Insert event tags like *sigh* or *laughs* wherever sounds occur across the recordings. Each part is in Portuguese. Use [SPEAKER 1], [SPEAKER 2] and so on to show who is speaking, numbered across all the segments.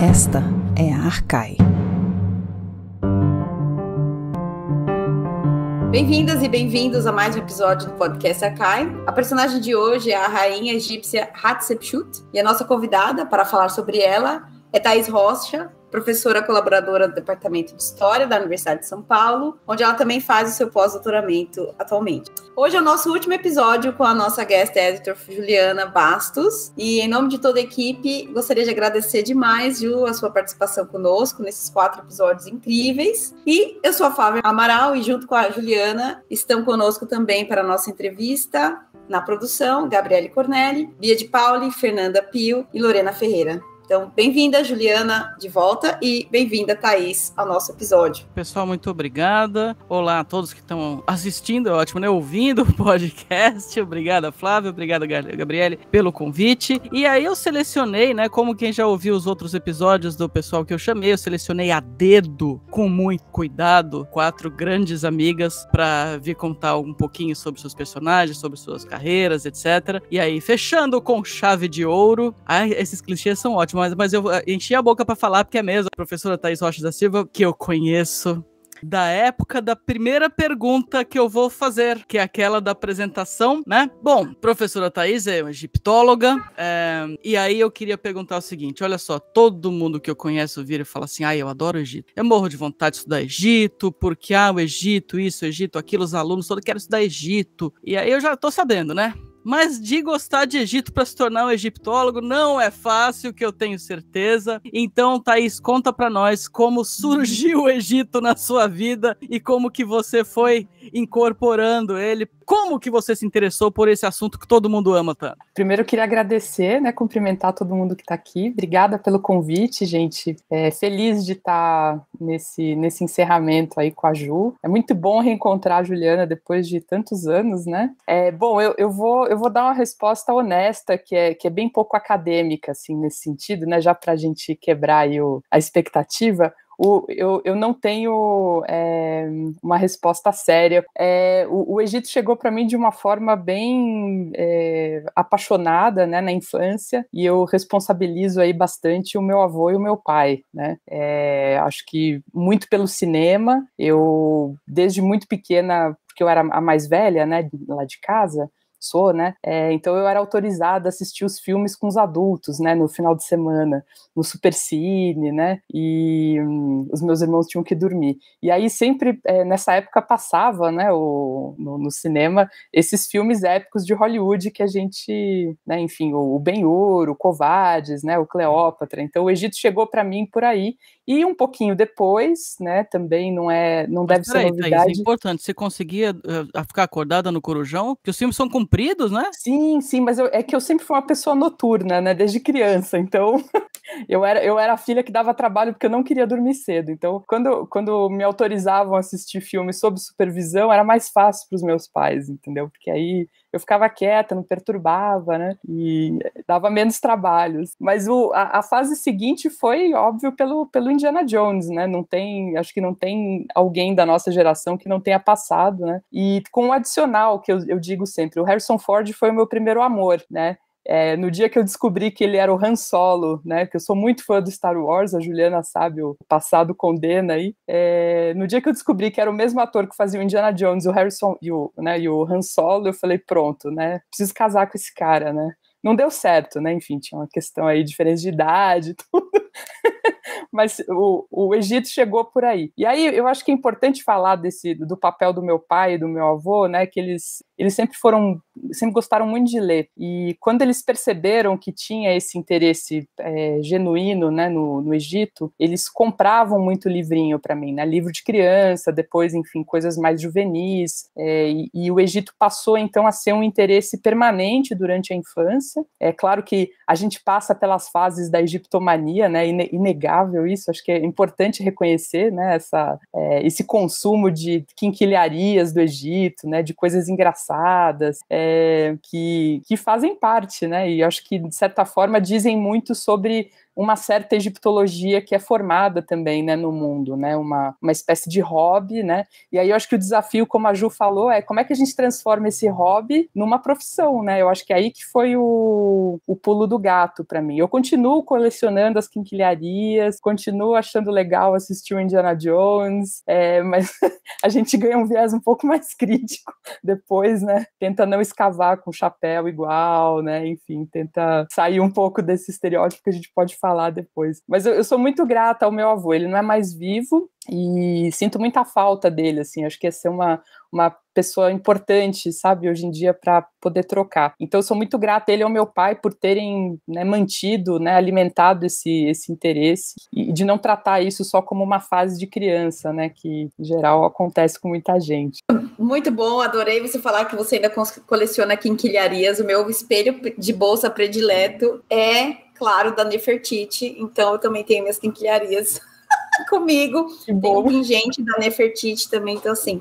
[SPEAKER 1] Esta é a Arcai. Bem-vindas e bem-vindos a mais um episódio do podcast Arcai. A personagem de hoje é a rainha egípcia Hatshepsut e a nossa convidada para falar sobre ela é Thais Rocha, professora colaboradora do Departamento de História da Universidade de São Paulo, onde ela também faz o seu pós-doutoramento atualmente. Hoje é o nosso último episódio com a nossa guest editor Juliana Bastos, e em nome de toda a equipe, gostaria de agradecer demais, Ju, a sua participação conosco nesses quatro episódios incríveis. E eu sou a Fábio Amaral e junto com a Juliana estão conosco também para a nossa entrevista na produção, Gabriele Cornelli, Bia de Pauli, Fernanda Pio e Lorena Ferreira. Então, bem-vinda, Juliana, de volta e bem-vinda, Thaís, ao nosso episódio.
[SPEAKER 2] Pessoal, muito obrigada. Olá a todos que estão assistindo, é ótimo, né? Ouvindo *laughs* o podcast. Obrigada, Flávio. Obrigada, Gabriele, pelo convite. E aí eu selecionei, né? Como quem já ouviu os outros episódios do pessoal que eu chamei, eu selecionei a dedo, com muito cuidado, quatro grandes amigas para vir contar um pouquinho sobre seus personagens, sobre suas carreiras, etc. E aí, fechando com chave de ouro. Ah, esses clichês são ótimos mas, mas eu eh, enchi a boca para falar, porque é mesmo. A professora Thais Rocha da Silva, que eu conheço da época da primeira pergunta que eu vou fazer, que é aquela da apresentação, né? Bom, professora Thais é egiptóloga, é, e aí eu queria perguntar o seguinte: olha só, todo mundo que eu conheço vira e fala assim, ah, eu adoro o Egito. Eu morro de vontade de estudar Egito, porque ah, o Egito, isso, o Egito, aquilo, os alunos todos querem estudar Egito. E aí eu já tô sabendo, né? Mas de gostar de Egito para se tornar um egiptólogo não é fácil, que eu tenho certeza. Então, Thaís, conta para nós como surgiu o Egito na sua vida e como que você foi incorporando ele. Como que você se interessou por esse assunto que todo mundo ama tanto?
[SPEAKER 3] Primeiro, eu queria agradecer, né, cumprimentar todo mundo que está aqui. Obrigada pelo convite, gente. É, feliz de estar tá nesse, nesse encerramento aí com a Ju. É muito bom reencontrar a Juliana depois de tantos anos, né? É, bom, eu, eu, vou, eu vou dar uma resposta honesta, que é, que é bem pouco acadêmica, assim, nesse sentido, né? Já para a gente quebrar aí o, a expectativa o, eu, eu não tenho é, uma resposta séria. É, o, o, Egito chegou para mim de uma forma bem é, apaixonada né, na infância e eu responsabilizo aí bastante o meu avô e o meu pai. Né? É, acho que muito pelo cinema. Eu, desde muito pequena, porque eu era a mais velha, né, lá de casa, sou, né? É, então eu era autorizada a assistir os filmes com os adultos, né? No final de semana, no supercine, né? E hum, os meus irmãos tinham que dormir. E aí sempre é, nessa época passava, né? O, no, no, cinema esses filmes épicos de Hollywood que a gente, né? Enfim, o, o Ben-Hur, o Covades, né? O Cleópatra. Então o Egito chegou para mim por aí e um pouquinho depois, né? Também não é, não Mas deve ser novidade. Thaís, é
[SPEAKER 2] importante. Você conseguia uh, ficar acordada no Corujão? Que os filmes são com compridos, né?
[SPEAKER 3] Sim, sim, mas eu, é que eu sempre fui uma pessoa noturna, né? Desde criança, então *laughs* Eu era, eu era a filha que dava trabalho porque eu não queria dormir cedo. Então, quando, quando me autorizavam a assistir filmes sob supervisão, era mais fácil para os meus pais, entendeu? Porque aí eu ficava quieta, não perturbava, né? E dava menos trabalhos. Mas o, a, a, fase seguinte foi, óbvio, pelo, pelo Indiana Jones, né? Não tem, acho que não tem alguém da nossa geração que não tenha passado, né? E com um adicional que eu, eu digo sempre, o Harrison Ford foi o meu primeiro amor, né? É, no dia que eu descobri que ele era o Han Solo, né? Que eu sou muito fã do Star Wars, a Juliana sabe, o passado condena aí. É, no dia que eu descobri que era o mesmo ator que fazia o Indiana Jones, o Harrison e o, né, e o Han Solo, eu falei, pronto, né? Preciso casar com esse cara, né? não deu certo, né? Enfim, tinha uma questão aí de diferença de idade, *laughs* tudo. Mas o, o Egito chegou por aí. E aí eu acho que é importante falar desse do papel do meu pai e do meu avô, né? Que eles eles sempre foram, sempre gostaram muito de ler. E quando eles perceberam que tinha esse interesse é, genuíno né, no, no Egito, eles compravam muito livrinho para mim, né? Livro de criança, depois, enfim, coisas mais juvenis. É, e, e, o Egito passou então a ser um interesse permanente durante a infância. É claro que a gente passa pelas fases da egiptomania, né? Inegável isso, acho que é importante reconhecer, né? Essa, é, esse consumo de quinquilharias do Egito, né? De coisas engraçadas é, que, que fazem parte, né? E acho que, de certa forma, dizem muito sobre uma certa egiptologia que é formada também né, no mundo, né, uma, uma espécie de hobby, né? E aí eu acho que o desafio, como a Ju falou, é como é que a gente transforma esse hobby numa profissão, né? Eu acho que é aí que foi o, o pulo do gato para mim. Eu continuo colecionando as quinquilharias, continuo achando legal assistir o Indiana Jones, é, mas *laughs* a gente ganha um viés um pouco mais crítico depois, né? Tenta não escavar com chapéu igual, né? Enfim, tenta sair um pouco desse estereótipo que a gente pode falar falar depois. Mas eu, eu sou muito grata ao meu avô, ele não é mais vivo, e sinto muita falta dele, assim, acho que ia ser uma, uma pessoa importante, sabe, hoje em dia para poder trocar. Então eu sou muito grata ele ao meu pai por terem né, mantido, né, alimentado esse, esse interesse e de não tratar isso só como uma fase de criança, né, que em geral acontece com muita gente.
[SPEAKER 1] Muito bom, adorei você falar que você ainda coleciona quinquilharias. O meu espelho de bolsa predileto é claro, da Nefertiti. Então, eu também tenho minhas quinquilharias *laughs* comigo. Que bom. Tem gente da Nefertiti também, então assim.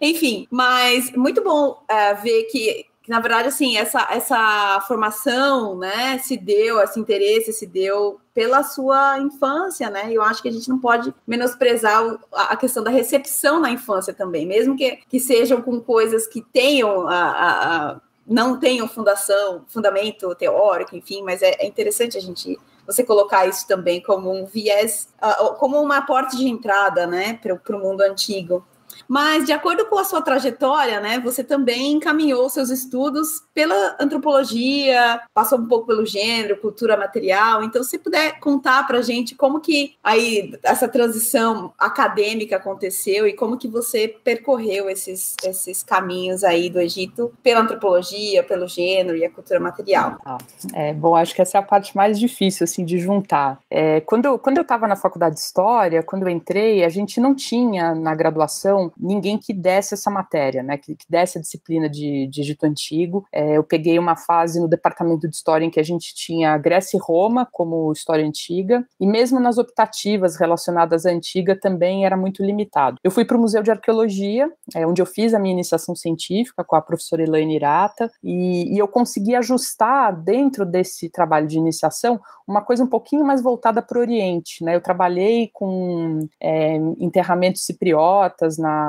[SPEAKER 1] Enfim, mas muito bom é, ver que, que, na verdade, assim, essa, essa formação, né, se deu, esse interesse se deu pela sua infância, né? Eu acho que a gente não pode menosprezar a questão da recepção na infância também, mesmo que, que sejam com coisas que tenham a, a, a não tenham fundação, fundamento teórico, enfim, mas é, é interessante a gente você colocar isso também como um viés, ah, como uma porta de entrada, né, para o mundo antigo. Mas, de acordo com a sua trajetória, né, você também encaminhou seus estudos pela antropologia, passou um pouco pelo gênero, cultura material. Então, se puder contar para gente como que aí essa transição acadêmica aconteceu e como que você percorreu esses, esses caminhos aí do Egito pela antropologia, pelo gênero e a cultura material. Ah,
[SPEAKER 3] é, bom, acho que essa é a parte mais difícil, assim, de juntar. É, quando, quando eu estava na faculdade de História, quando eu entrei, a gente não tinha na graduação ninguém que desse essa matéria, né, que, que desse a disciplina de, de Egito Antigo. É, eu peguei uma fase no departamento de História em que a gente tinha Grécia e Roma como História Antiga, e mesmo nas optativas relacionadas à Antiga também era muito limitado. Eu fui para o Museu de Arqueologia, é, onde eu fiz a minha iniciação científica com a professora Elaine Irata, e, e eu consegui ajustar dentro desse trabalho de iniciação uma coisa um pouquinho mais voltada para o Oriente. Né? Eu trabalhei com é, enterramentos cipriotas na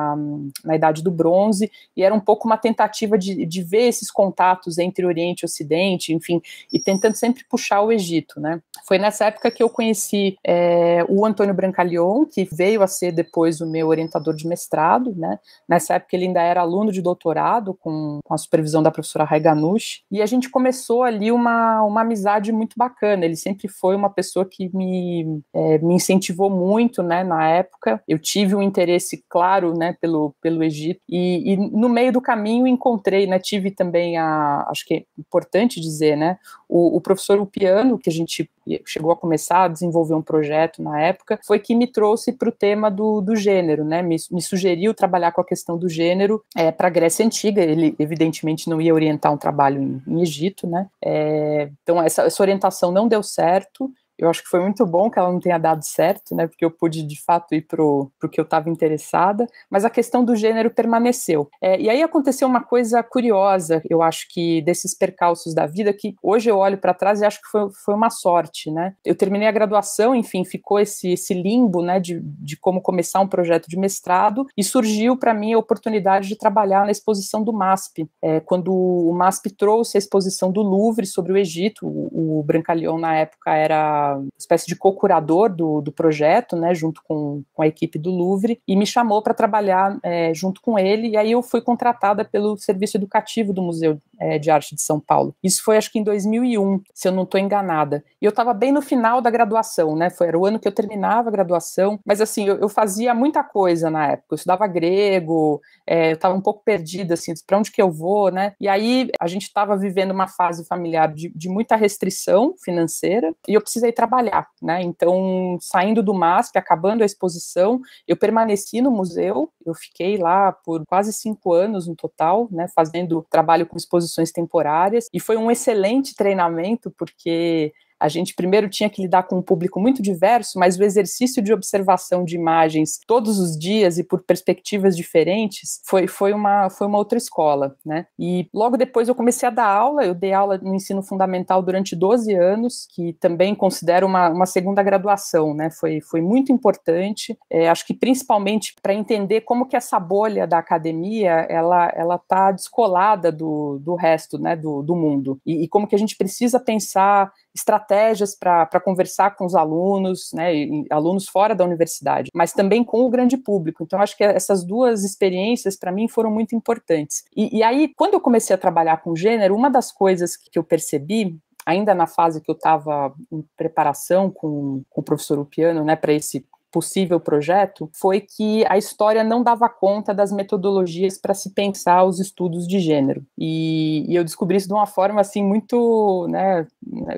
[SPEAKER 3] na, Idade do Bronze, e era um pouco uma tentativa de, de ver esses contatos entre Oriente e Ocidente, enfim, e tentando sempre puxar o Egito, né. Foi nessa época que eu conheci é, o Antônio Brancalion, que veio a ser depois o meu orientador de mestrado, né, nessa época ele ainda era aluno de doutorado, com, com a supervisão da professora Raiganush, e a gente começou ali uma, uma amizade muito bacana, ele sempre foi uma pessoa que me, é, me incentivou muito, né, na época, eu tive um interesse claro né, pelo, pelo Egito. E, e, no meio do caminho encontrei, né, tive também a, acho que é importante dizer, né, o, o professor Upiano, que a gente chegou a começar a desenvolver um projeto na época, foi que me trouxe para o tema do, do gênero, né, me, me, sugeriu trabalhar com a questão do gênero é, eh, para a Grécia Antiga, ele evidentemente não ia orientar um trabalho em, em Egito, né, é, então essa, essa orientação não deu certo, eu acho que foi muito bom que ela não tenha dado certo, né? Porque eu pude de fato ir pro, pro que eu estava interessada, mas a questão do gênero permaneceu. É, e aí aconteceu uma coisa curiosa, eu acho que desses percalços da vida, que hoje eu olho para trás e acho que foi, foi uma sorte, né? Eu terminei a graduação, enfim, ficou esse, esse limbo, né, de, de como começar um projeto de mestrado, e surgiu para mim a oportunidade de trabalhar na exposição do MASP. É, quando o MASP trouxe a exposição do Louvre sobre o Egito, o, o na época era espécie de co-curador do, do projeto, né, junto com, com a equipe do Louvre, e me chamou para trabalhar é, junto com ele, e aí eu fui contratada pelo Serviço Educativo do Museu é, de Arte de São Paulo. Isso foi, acho que em 2001, se eu não estou enganada. E eu estava bem no final da graduação, né, foi, era o ano que eu terminava a graduação, mas assim, eu, eu fazia muita coisa na época, eu estudava grego, é, eu estava um pouco perdida, assim, para onde que eu vou, né, e aí a gente estava vivendo uma fase familiar de, de muita restrição financeira, e eu precisei trabalhar, né? Então, saindo do MASP, acabando a exposição, eu permaneci no museu, eu fiquei lá por quase cinco anos no total, né? Fazendo trabalho com exposições temporárias e foi um excelente treinamento porque a gente primeiro tinha que lidar com um público muito diverso, mas o exercício de observação de imagens todos os dias e por perspectivas diferentes foi, foi, uma, foi uma outra escola, né? E logo depois eu comecei a dar aula, eu dei aula no ensino fundamental durante 12 anos, que também considero uma, uma segunda graduação, né? Foi, foi muito importante, é, acho que principalmente para entender como que essa bolha da academia, ela ela tá descolada do, do resto, né, do, do mundo, e, e como que a gente precisa pensar estratégias para conversar com os alunos, né, alunos fora da universidade, mas também com o grande público. Então, acho que essas duas experiências, para mim, foram muito importantes. E, e aí, quando eu comecei a trabalhar com gênero, uma das coisas que eu percebi ainda na fase que eu estava em preparação com, com o professor Upiano, né, para esse possível projeto foi que a história não dava conta das metodologias para se pensar os estudos de gênero. E, e, eu descobri isso de uma forma assim muito, né,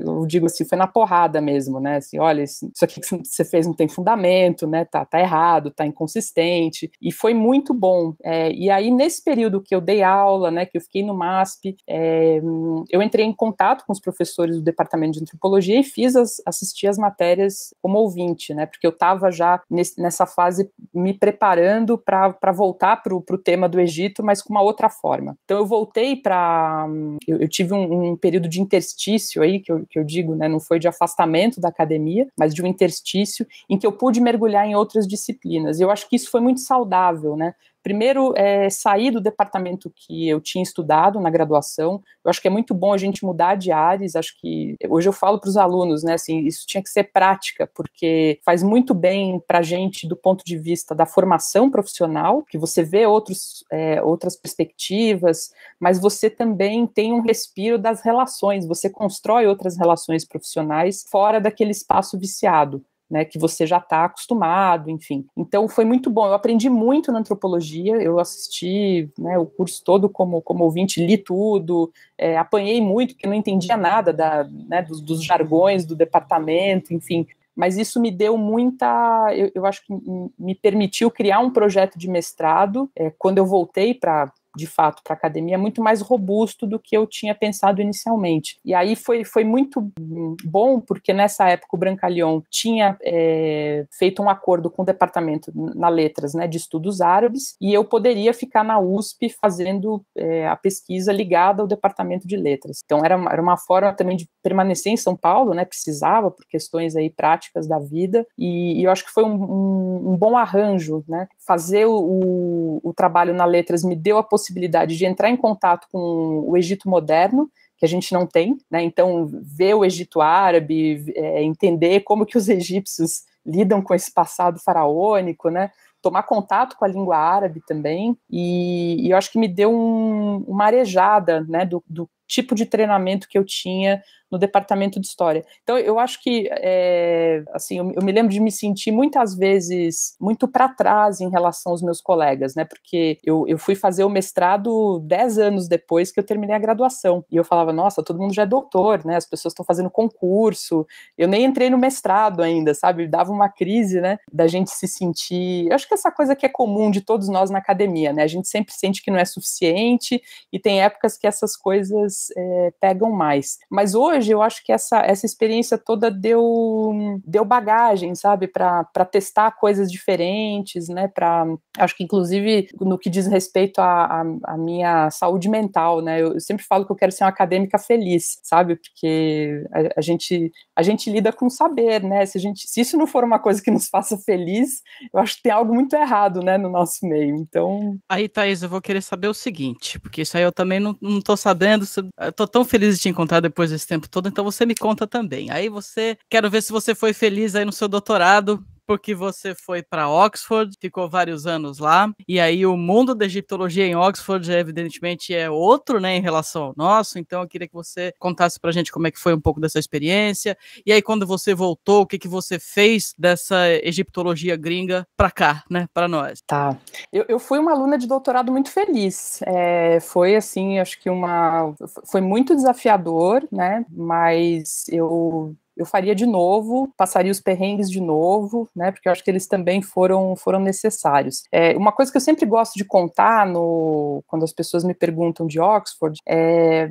[SPEAKER 3] eu digo assim, foi na porrada mesmo, né? Assim, olha, isso aqui que você fez não tem fundamento, né? Tá, tá errado, tá inconsistente. E foi muito bom. É, e aí nesse período que eu dei aula, né, que eu fiquei no MASP, é, eu entrei em contato com os professores do departamento de antropologia e fiz as, assisti as matérias como ouvinte, né? Porque eu estava já já nessa fase me preparando para voltar para o tema do Egito, mas com uma outra forma. Então eu voltei para. Eu, eu, tive um, um, período de interstício aí, que eu, que eu digo, né, não foi de afastamento da academia, mas de um interstício, em que eu pude mergulhar em outras disciplinas. Eu acho que isso foi muito saudável, né? primeiro é, sair do departamento que eu tinha estudado na graduação. Eu acho que é muito bom a gente mudar de áreas. Acho que hoje eu falo para os alunos, né? Assim, isso tinha que ser prática, porque faz muito bem para a gente do ponto de vista da formação profissional, que você vê outros, é, outras perspectivas, mas você também tem um respiro das relações. Você constrói outras relações profissionais fora daquele espaço viciado né, que você já está acostumado, enfim. Então foi muito bom. Eu aprendi muito na antropologia. Eu assisti né, o curso todo como, como ouvinte, li tudo, é, apanhei muito porque não entendia nada da, né, dos, dos, jargões do departamento, enfim. Mas isso me deu muita, eu, eu acho que me permitiu criar um projeto de mestrado. É, quando eu voltei para de fato para a academia é muito mais robusto do que eu tinha pensado inicialmente. E aí foi, foi muito bom, porque nessa época o Brancalion tinha é, feito um acordo com o departamento na Letras né, de Estudos Árabes, e eu poderia ficar na USP fazendo é, a pesquisa ligada ao departamento de Letras. Então era uma, era uma forma também de permanecer em São Paulo, né, precisava por questões aí práticas da vida, e, e eu acho que foi um, um, um bom arranjo. Né? Fazer o, o, o trabalho na Letras me deu a possibilidade possibilidade de entrar em contato com o Egito moderno, que a gente não tem, né? Então, ver o Egito árabe, é, entender como que os egípcios lidam com esse passado faraônico, né? Tomar contato com a língua árabe também, e, e eu acho que me deu um, uma arejada, né, do, do tipo de treinamento que eu tinha no departamento de história. Então eu acho que é, assim eu, eu, me lembro de me sentir muitas vezes muito para trás em relação aos meus colegas, né? Porque eu, eu fui fazer o mestrado dez anos depois que eu terminei a graduação e eu falava nossa todo mundo já é doutor, né? As pessoas estão fazendo concurso, eu nem entrei no mestrado ainda, sabe? Dava uma crise, né? Da gente se sentir. Eu acho que essa coisa que é comum de todos nós na academia, né? A gente sempre sente que não é suficiente e tem épocas que essas coisas coisas é, eh, pegam mais. Mas hoje eu acho que essa, essa experiência toda deu, deu bagagem, sabe, para testar coisas diferentes, né? Pra, acho que inclusive no que diz respeito à minha saúde mental, né? Eu, eu, sempre falo que eu quero ser uma acadêmica feliz, sabe? Porque a, a, gente, a gente lida com saber, né? Se, a gente, se isso não for uma coisa que nos faça feliz, eu acho que tem algo muito errado, né, no nosso meio. Então.
[SPEAKER 2] Aí, Thaís, eu vou querer saber o seguinte, porque isso aí eu também não, não tô sabendo, eu, tô tão feliz de te encontrar depois desse tempo todo, então você me conta também. Aí você, quero ver se você foi feliz aí no seu doutorado, porque você foi para Oxford, ficou vários anos lá, e aí o mundo da egiptologia em Oxford, evidentemente, é outro, né, em relação ao nosso. Então, eu queria que você contasse para a gente como é que foi um pouco dessa experiência, e aí quando você voltou, o que, que você fez dessa egiptologia gringa para cá, né, para nós. Tá. Eu, eu fui uma
[SPEAKER 3] aluna de doutorado muito feliz. É, foi, assim, acho que uma. Foi muito desafiador, né, mas eu eu faria de novo, passaria os perrengues de novo, né? Porque eu acho que eles também foram, foram necessários. É, uma coisa que eu sempre gosto de contar no, quando as pessoas me perguntam de Oxford é,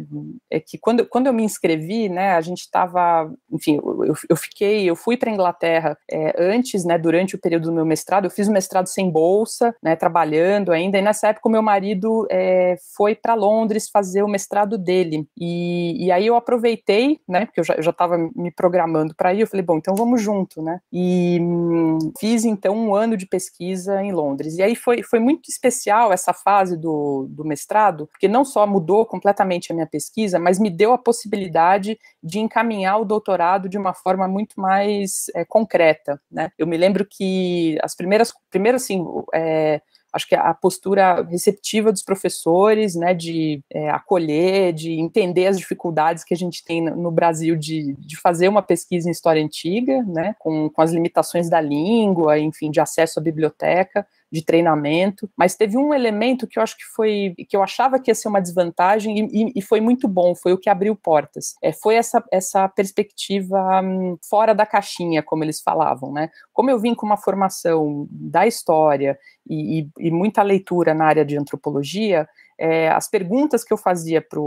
[SPEAKER 3] é que quando, quando eu me inscrevi, né? A gente estava, enfim, eu, eu, fiquei, eu fui para Inglaterra é, antes, né? Durante o período do meu mestrado, eu fiz o mestrado sem bolsa, né? Trabalhando ainda. E nessa época o meu marido é, foi para Londres fazer o mestrado dele. E, e aí eu aproveitei, né? Porque eu já estava me programando programando para ir, eu falei, bom, então vamos junto, né? E hum, fiz então um ano de pesquisa em Londres. E aí foi, foi muito especial essa fase do, do mestrado, porque não só mudou completamente a minha pesquisa, mas me deu a possibilidade de encaminhar o doutorado de uma forma muito mais é, concreta, né? Eu me lembro que as primeiras, primeiro assim, é, acho que a postura receptiva dos professores, né, de é, acolher, de entender as dificuldades que a gente tem no Brasil de, de fazer uma pesquisa em história antiga, né, com, com as limitações da língua, enfim, de acesso à biblioteca, de treinamento, mas teve um elemento que eu acho que foi que eu achava que ia ser uma desvantagem e, e foi muito bom, foi o que abriu portas. É, foi essa, essa perspectiva hum, fora da caixinha, como eles falavam, né? Como eu vim com uma formação da história e, e, e muita leitura na área de antropologia, é, as perguntas que eu fazia para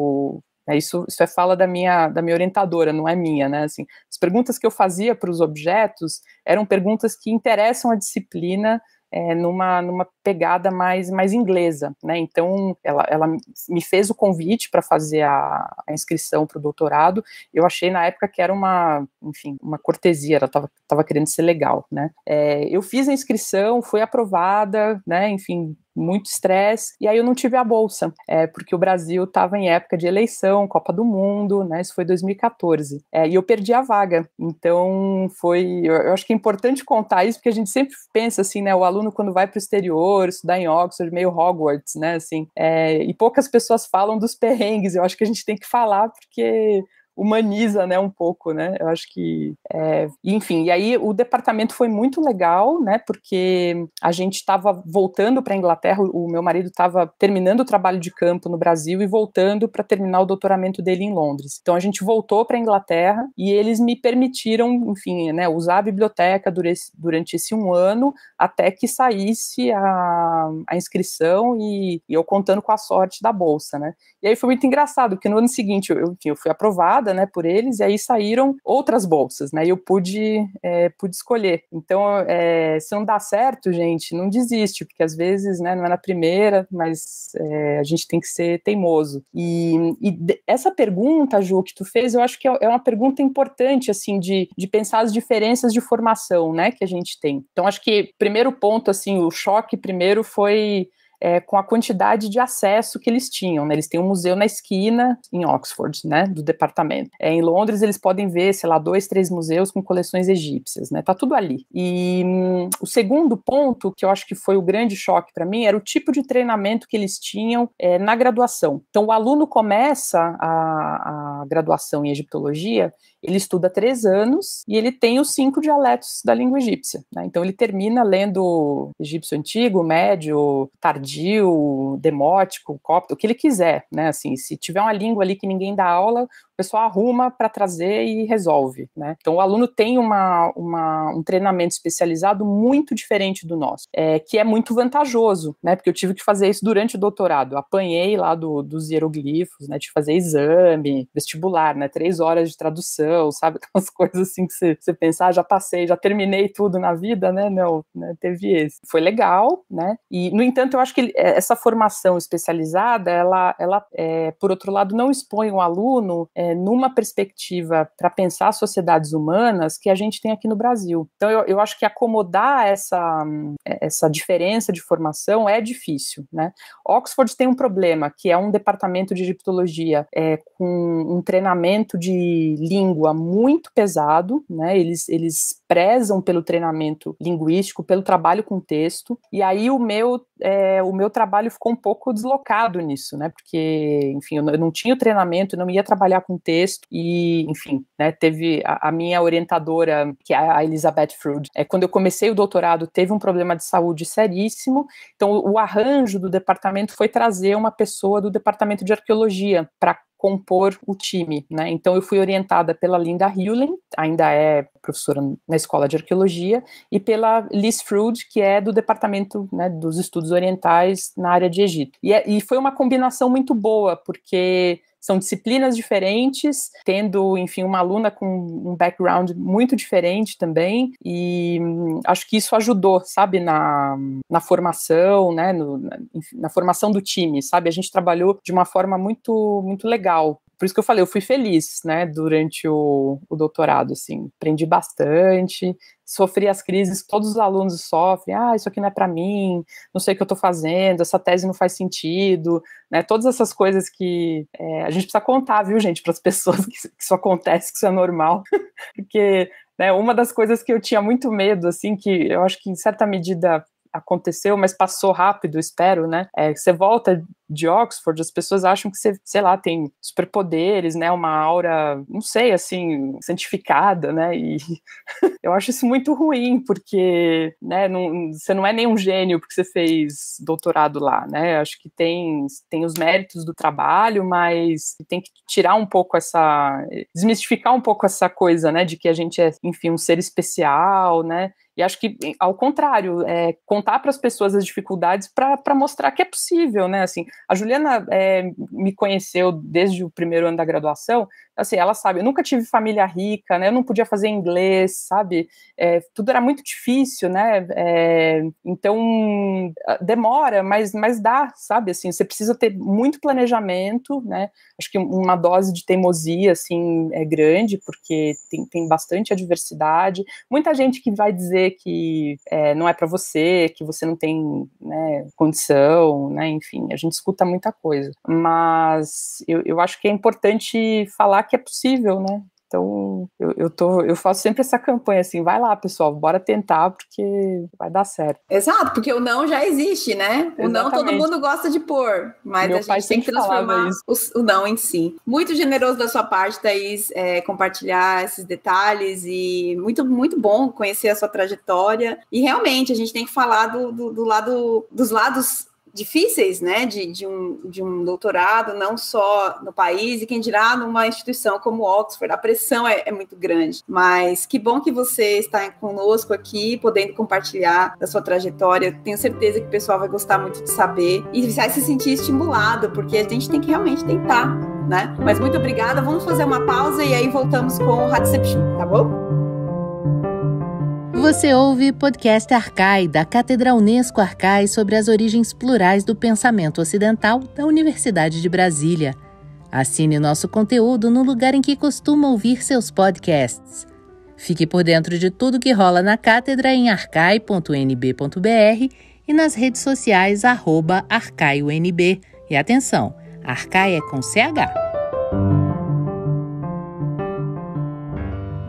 [SPEAKER 3] né, isso, isso é fala da minha, da minha orientadora, não é minha, né? Assim, as perguntas que eu fazia para os objetos eram perguntas que interessam a disciplina é, numa, numa pegada mais, mais inglesa, né? Então, ela, ela me fez o convite para fazer a, a inscrição para o doutorado. Eu achei na época que era uma, enfim, uma cortesia, ela estava querendo ser legal, né? É, eu fiz a inscrição, foi aprovada, né? Enfim, muito estresse, e aí eu não tive a bolsa, é, porque o Brasil estava em época de eleição, Copa do Mundo, né, isso foi 2014, é, eh, e eu perdi a vaga, então foi, eu, eu, acho que é importante contar isso, porque a gente sempre pensa assim, né, o aluno quando vai para o exterior, estudar em Oxford, meio Hogwarts, né, assim, é, e poucas pessoas falam dos perrengues, eu acho que a gente tem que falar, porque humaniza, né, um pouco, né? Eu acho que, é... enfim. E aí o departamento foi muito legal, né? Porque a gente estava voltando para a Inglaterra. O meu marido estava terminando o trabalho de campo no Brasil e voltando para terminar o doutoramento dele em Londres. Então a gente voltou para a Inglaterra e eles me permitiram, enfim, né, usar a biblioteca durante esse um ano até que saísse a, a inscrição e, e, eu contando com a sorte da bolsa, né? E aí foi muito engraçado porque no ano seguinte, eu, enfim, eu fui aprovado né, por eles, e aí saíram outras bolsas, né? E eu pude, é, pude escolher. Então, é, se não dá certo, gente, não desiste, porque às vezes né, não é na primeira, mas é, a gente tem que ser teimoso. E, e, essa pergunta, Ju, que tu fez, eu acho que é, é uma pergunta importante, assim, de, de pensar as diferenças de formação, né, que a gente tem. Então, acho que primeiro ponto, assim, o choque primeiro foi é, com a quantidade de acesso que eles tinham. Né? Eles têm um museu na esquina em Oxford, né, do departamento. É, em Londres eles podem ver, sei lá, dois, três museus com coleções egípcias, né? Tá tudo ali. E hum, o segundo ponto que eu acho que foi o grande choque para mim era o tipo de treinamento que eles tinham é, na graduação. Então o aluno começa a, a graduação em egiptologia ele estuda três anos e ele tem os cinco dialetos da língua egípcia. Né? Então ele termina lendo egípcio antigo, médio, tardio cardil, demótico, copto, o que ele quiser, né? Assim, se tiver uma língua ali que ninguém dá aula, pessoa arruma para trazer e resolve, né? Então o aluno tem uma, uma, um treinamento especializado muito diferente do nosso, é, que é muito vantajoso, né? Porque eu tive que fazer isso durante o doutorado, eu apanhei lá do, dos hieroglifos, né? De fazer exame, vestibular, né? Três horas de tradução, sabe? *laughs* Aquelas coisas assim que você, pensar, ah, já passei, já terminei tudo na vida, né? Não, né? teve esse. Foi legal, né? E no entanto eu acho que é, essa formação especializada, ela, ela é, por outro lado, não expõe o aluno é, numa perspectiva para pensar sociedades humanas que a gente tem aqui no Brasil. Então, eu, eu acho que acomodar essa, essa diferença de formação é difícil. Né? Oxford tem um problema, que é um departamento de egiptologia é, com um treinamento de língua muito pesado, né? eles, eles prezam pelo treinamento linguístico, pelo trabalho com texto. E aí o meu é, o meu trabalho ficou um pouco deslocado nisso, né? Porque, enfim, eu não, tinha o treinamento, não ia trabalhar com texto e, enfim, né? Teve a, a minha orientadora, que é a Elizabeth Frood, é quando eu comecei o doutorado, teve um problema de saúde seríssimo. Então, o, o arranjo do departamento foi trazer uma pessoa do departamento de arqueologia para compor o time, né? Então eu fui orientada pela Linda Hewlin, ainda é professora na escola de arqueologia, e pela Liz Frood, que é do departamento né, dos estudos orientais na área de Egito. E, é, e foi uma combinação muito boa, porque são disciplinas diferentes, tendo, enfim, uma aluna com um background muito diferente também, e hum, acho que isso ajudou, sabe, na, na formação, né, no, na, na formação do time, sabe? A gente trabalhou de uma forma muito, muito legal por isso que eu falei, eu fui feliz, né, durante o, o doutorado, assim, aprendi bastante, sofri as crises, todos os alunos sofrem, ah, isso aqui não é para mim, não sei o que eu estou fazendo, essa tese não faz sentido, né, todas essas coisas que é, a gente precisa contar, viu, gente, para as *laughs* pessoas que, que isso acontece, que isso é normal, *laughs* porque, né, uma das coisas que eu tinha muito medo, assim, que eu acho que em certa medida aconteceu, mas passou rápido, espero, né? É, você volta de Oxford, as pessoas acham que você, sei lá, tem superpoderes, né, uma aura, não sei, assim, santificada, né, e *laughs* eu acho isso muito ruim, porque, né, não, você não é nenhum gênio porque você fez doutorado lá, né, acho que tem, tem os méritos do trabalho, mas tem que tirar um pouco essa, desmistificar um pouco essa coisa, né, de que a gente é, enfim, um ser especial, né, e acho que, ao contrário, é, contar para as pessoas as dificuldades para mostrar que é possível, né? Assim, a Juliana é, me conheceu desde o primeiro ano da graduação, assim, ela sabe, eu nunca tive família rica, né? Eu não podia fazer inglês, sabe? É, tudo era muito difícil, né? É, então ah, demora, mas, mas dá, sabe? Assim, você precisa ter muito planejamento, né? Acho que uma dose de teimosia assim é grande, porque tem, tem bastante adversidade. Muita gente que vai dizer que é, não é para você, que você não tem né, condição, né? Enfim, a gente escuta muita coisa. Mas eu, eu acho que é importante falar que é possível, né? Então, eu, eu, tô, eu faço sempre essa campanha assim, vai lá, pessoal, bora
[SPEAKER 1] tentar, porque vai dar certo. Exato, porque o não já existe, né? O não todo mundo gosta de pôr, mas Meu a gente tem que transformar o, o, não em si. Muito generoso da sua parte, Thaís, é, compartilhar esses detalhes e muito, muito bom conhecer a sua trajetória. E realmente, a gente tem que falar do, do, do lado, dos lados difíceis, né, de, de, um, de um doutorado, não só no país, e quem dirá numa instituição como Oxford, a pressão é, é, muito grande. Mas que bom que você está conosco aqui, podendo compartilhar da sua trajetória. Tenho certeza que o pessoal vai gostar muito de saber e vai se sentir estimulado, porque a gente tem que realmente tentar, né? Mas muito obrigada, vamos fazer uma pausa e aí voltamos com o Hatception, tá bom?
[SPEAKER 4] Você ouve podcast Arcai, da Catedral Unesco Arcai sobre as origens plurais do pensamento ocidental da Universidade de Brasília. Assine nosso conteúdo no lugar em que costuma ouvir seus podcasts. Fique por dentro de tudo que rola na cátedra em arcai.nb.br e nas redes sociais arroba arcaiunb. E atenção, arcai é com CH.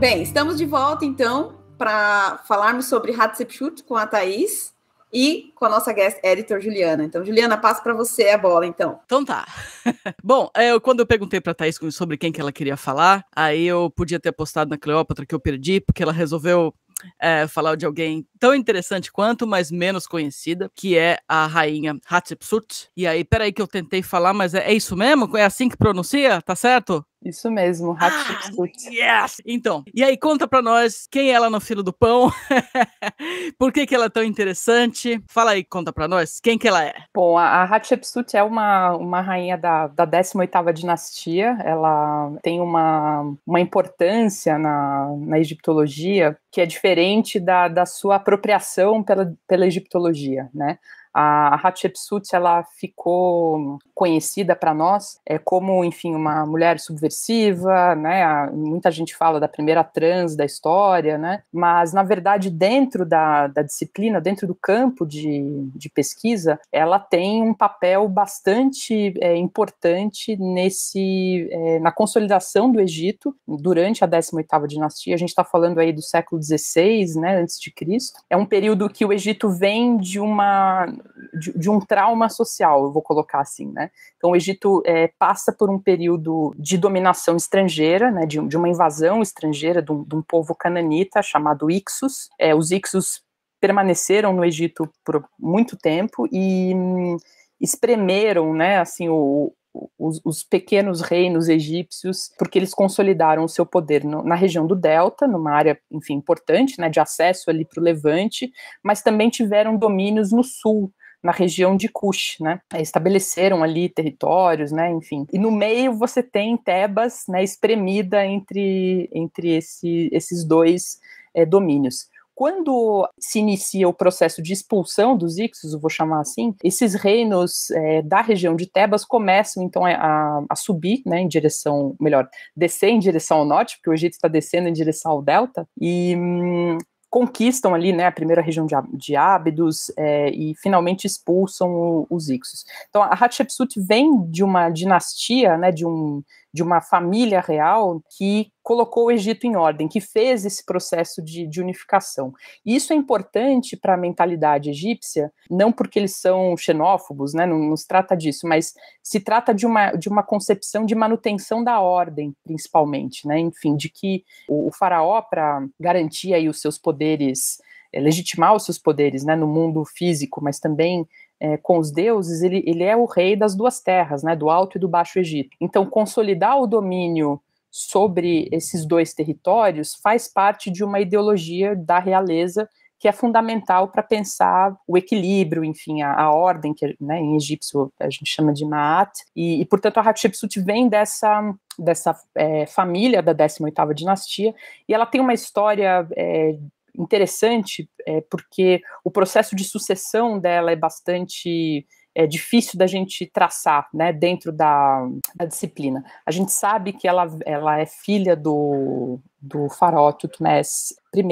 [SPEAKER 1] Bem, estamos de volta então para falarmos sobre Hatshepsut com a Thaís e com a nossa guest editor Juliana. Então, Juliana, passo para você a bola, então. Então tá.
[SPEAKER 2] *laughs* Bom, é, eu, quando eu perguntei para Thaís sobre quem que ela queria falar, aí eu podia ter apostado na Cleópatra, que eu perdi, porque ela resolveu é, falar de alguém tão interessante quanto, mas menos conhecida, que é a rainha Hatshepsut. E aí, peraí que eu tentei falar, mas é, é isso mesmo? É assim que pronuncia? Tá certo? Isso mesmo, Hatshepsut. Ah, yes! Então, e aí conta pra nós quem é ela no filo do pão, *laughs* por que, que ela é tão interessante, fala aí, conta pra nós quem que ela é. Bom, a
[SPEAKER 3] Hatshepsut é uma, uma rainha da, da 18ª dinastia, ela tem uma, uma importância na, na egiptologia que é diferente da, da sua apropriação pela, pela egiptologia, né? A Hatshepsut ela ficou conhecida para nós é, como, enfim, uma mulher subversiva, né? Muita gente fala da primeira trans da história, né? Mas na verdade dentro da, da disciplina, dentro do campo de, de pesquisa, ela tem um papel bastante é, importante nesse é, na consolidação do Egito durante a 18ª dinastia. A gente está falando aí do século 16, né? Antes de Cristo. É um período que o Egito vem de uma de, de, um trauma social, eu vou colocar assim, né? Então o Egito é, passa por um período de dominação estrangeira, né, de, de uma invasão estrangeira de um, de um, povo cananita chamado Ixos. É, os Ixos permaneceram no Egito por muito tempo e hum, espremeram, né, assim, o, os, os, pequenos reinos egípcios, porque eles consolidaram o seu poder no, na região do Delta, numa área, enfim, importante, né, de acesso ali para o Levante, mas também tiveram domínios no sul, na região de Kush, né? Estabeleceram ali territórios, né? Enfim. E no meio você tem Tebas, né? Espremida entre, entre esse, esses dois é, domínios quando se inicia o processo de expulsão dos Ixos, eu vou chamar assim, esses reinos é, da região de Tebas começam então é, a, a, subir, né, em direção, melhor, descer em direção ao norte, porque o Egito está descendo em direção ao delta, e hum, conquistam ali, né, a primeira região de, de Ábidos é, e finalmente expulsam o, os Ixos. Então, a Hatshepsut vem de uma dinastia, né, de um de uma família real que colocou o Egito em ordem, que fez esse processo de, de unificação. E isso é importante para a mentalidade egípcia, não porque eles são xenófobos, né, não, não se trata disso, mas se trata de uma, de uma concepção de manutenção da ordem, principalmente, né, enfim, de que o, o faraó, para garantir aí os seus poderes, é, legitimar os seus poderes né, no mundo físico, mas também é, com os deuses, ele, ele é o rei das duas terras, né, do Alto e do Baixo Egito. Então, consolidar o domínio sobre esses dois territórios faz parte de uma ideologia da realeza que é fundamental para pensar o equilíbrio, enfim, a, a ordem, que né, em egípcio a gente chama de Maat, e, e portanto a Hatshepsut vem dessa, dessa é, família da 18ª dinastia, e ela tem uma história é, interessante, é, porque o processo de sucessão dela é bastante é difícil da gente traçar né, dentro da, da, disciplina. A gente sabe que ela, ela é filha do, do faraó Tutmés I,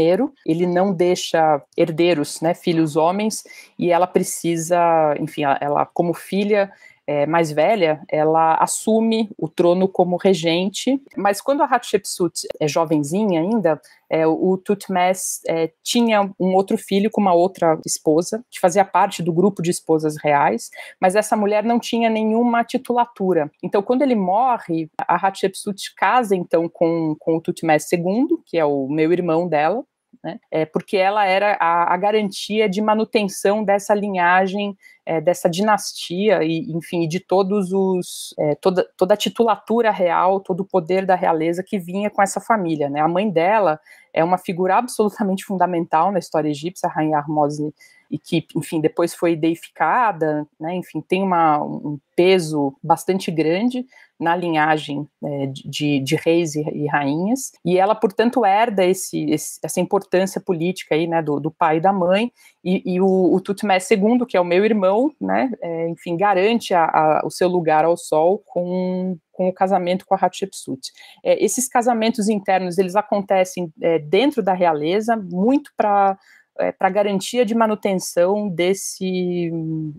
[SPEAKER 3] ele não deixa herdeiros, né, filhos homens, e ela precisa, enfim, ela, como filha, é, mais velha, ela assume o trono como regente, mas quando a Hatshepsut é jovenzinha ainda, é, o Tutmés é, tinha um outro filho com uma outra esposa, que fazia parte do grupo de esposas reais, mas essa mulher não tinha nenhuma titulatura. Então, quando ele morre, a Hatshepsut casa então com, com o Tutmés II, que é o meu irmão dela, né? é, porque ela era a, a, garantia de manutenção dessa linhagem é, dessa dinastia e, enfim, de todos os é, toda, toda a titulatura real, todo o poder da realeza que vinha com essa família. Né? A mãe dela é uma figura absolutamente fundamental na história egípcia, a rainha Harmosne, e que, enfim, depois foi deificada, né? enfim, tem uma, um peso bastante grande na linhagem né, de, de, reis e, e, rainhas, e ela, portanto, herda esse, esse, essa importância política aí, né, do, do, pai e da mãe, e, e o, o Tutmés II, que é o meu irmão, sol, né? É, enfim, garante a, a, o seu lugar ao sol com, com o casamento com a Hatshepsut. É, esses casamentos internos eles acontecem é, dentro da realeza, muito para é, para garantia de manutenção desse,